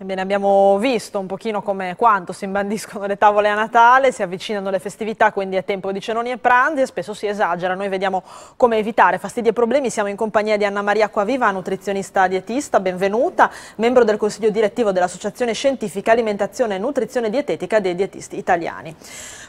Ebbene, abbiamo visto un pochino come quanto si imbandiscono le tavole a Natale, si avvicinano le festività, quindi è tempo di cenoni e pranzi e spesso si esagera. Noi vediamo come evitare fastidi e problemi. Siamo in compagnia di Anna Maria Quaviva, nutrizionista dietista, benvenuta, membro del consiglio direttivo dell'Associazione Scientifica Alimentazione e Nutrizione Dietetica dei Dietisti Italiani.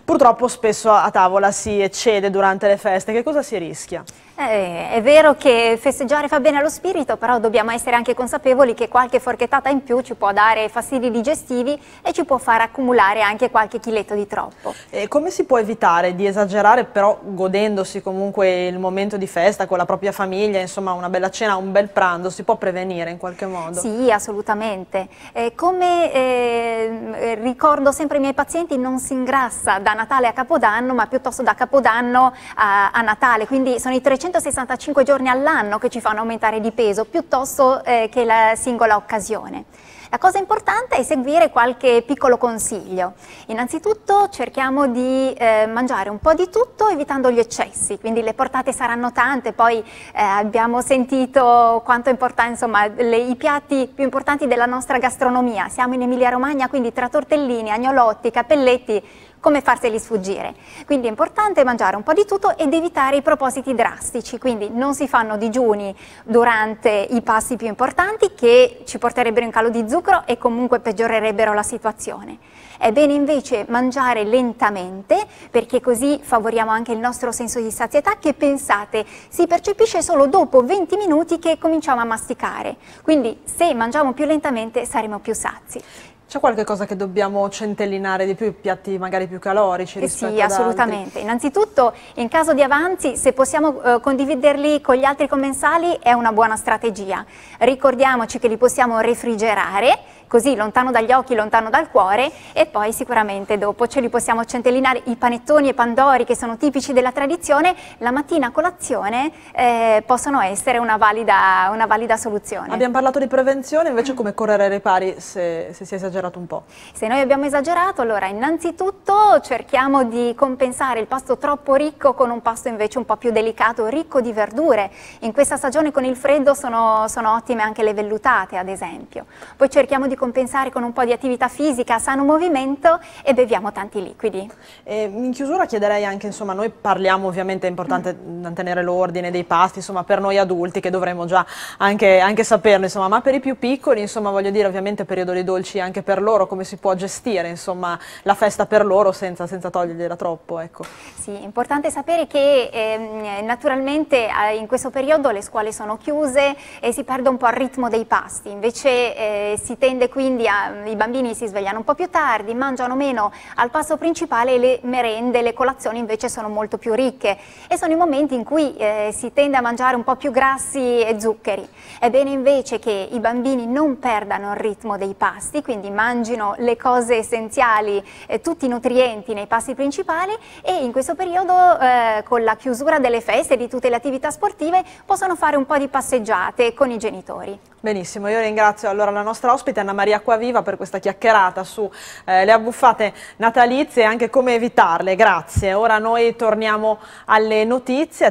Purtroppo spesso a tavola si eccede durante le feste. Che cosa si rischia? Eh, è vero che festeggiare fa bene allo spirito, però dobbiamo essere anche consapevoli che qualche forchettata in più ci può dare fastidi digestivi e ci può far accumulare anche qualche chiletto di troppo. E come si può evitare di esagerare, però godendosi comunque il momento di festa con la propria famiglia, insomma una bella cena, un bel pranzo, si può prevenire in qualche modo? Sì, assolutamente. Eh, come eh, ricordo sempre i miei pazienti, non si ingrassa da Natale a Capodanno, ma piuttosto da Capodanno a, a Natale, quindi sono i 300 365 giorni all'anno che ci fanno aumentare di peso piuttosto eh, che la singola occasione. La cosa importante è seguire qualche piccolo consiglio. Innanzitutto cerchiamo di eh, mangiare un po' di tutto evitando gli eccessi, quindi le portate saranno tante, poi eh, abbiamo sentito quanto importanti, importante, insomma, le, i piatti più importanti della nostra gastronomia. Siamo in Emilia Romagna, quindi tra tortellini, agnolotti, capelletti, come farseli sfuggire. Quindi è importante mangiare un po' di tutto ed evitare i propositi drastici, quindi non si fanno digiuni durante i passi più importanti che ci porterebbero in calo di zucchero e comunque peggiorerebbero la situazione. È bene invece mangiare lentamente perché così favoriamo anche il nostro senso di sazietà che pensate si percepisce solo dopo 20 minuti che cominciamo a masticare. Quindi se mangiamo più lentamente saremo più sazi. C'è qualche cosa che dobbiamo centellinare di più, piatti magari più calorici eh rispetto Sì, assolutamente. Innanzitutto, in caso di avanzi, se possiamo eh, condividerli con gli altri commensali è una buona strategia. Ricordiamoci che li possiamo refrigerare, così lontano dagli occhi, lontano dal cuore, e poi sicuramente dopo ce li possiamo centellinare i panettoni e i pandori che sono tipici della tradizione, la mattina a colazione eh, possono essere una valida, una valida, soluzione. Abbiamo parlato di prevenzione, invece come correre ai ripari se, se si esagera esagerato un po'. Se noi abbiamo esagerato, allora innanzitutto cerchiamo di compensare il pasto troppo ricco con un pasto invece un po' più delicato, ricco di verdure. In questa stagione con il freddo sono, sono ottime anche le vellutate, ad esempio. Poi cerchiamo di compensare con un po' di attività fisica, sano movimento e beviamo tanti liquidi. Eh, in chiusura chiederei anche, insomma, noi parliamo ovviamente, è importante mm. mantenere l'ordine dei pasti, insomma, per noi adulti che dovremmo già anche, anche saperlo, insomma, ma per i più piccoli, insomma, voglio dire, ovviamente periodo dei dolci anche per per loro, come si può gestire insomma, la festa per loro senza, senza togliergliela troppo. Ecco. Sì, è importante sapere che ehm, eh, naturalmente in questo periodo le scuole sono chiuse e si perde un po' il ritmo dei pasti, invece eh, si tende quindi a, i bambini si svegliano un po' più tardi, mangiano meno al pasto principale e le merende, le colazioni invece sono molto più ricche e sono i momenti in cui eh, si tende a mangiare un po' più grassi e zuccheri. È bene invece che i bambini non perdano il ritmo dei pasti, quindi mangino le cose essenziali, eh, tutti i nutrienti nei passi principali e in questo periodo eh, con la chiusura delle feste e di tutte le attività sportive possono fare un po' di passeggiate con i genitori. Benissimo, io ringrazio allora la nostra ospite Anna Maria Acquaviva per questa chiacchierata su eh, abbuffate natalizie e anche come evitarle, grazie. Ora noi torniamo alle notizie.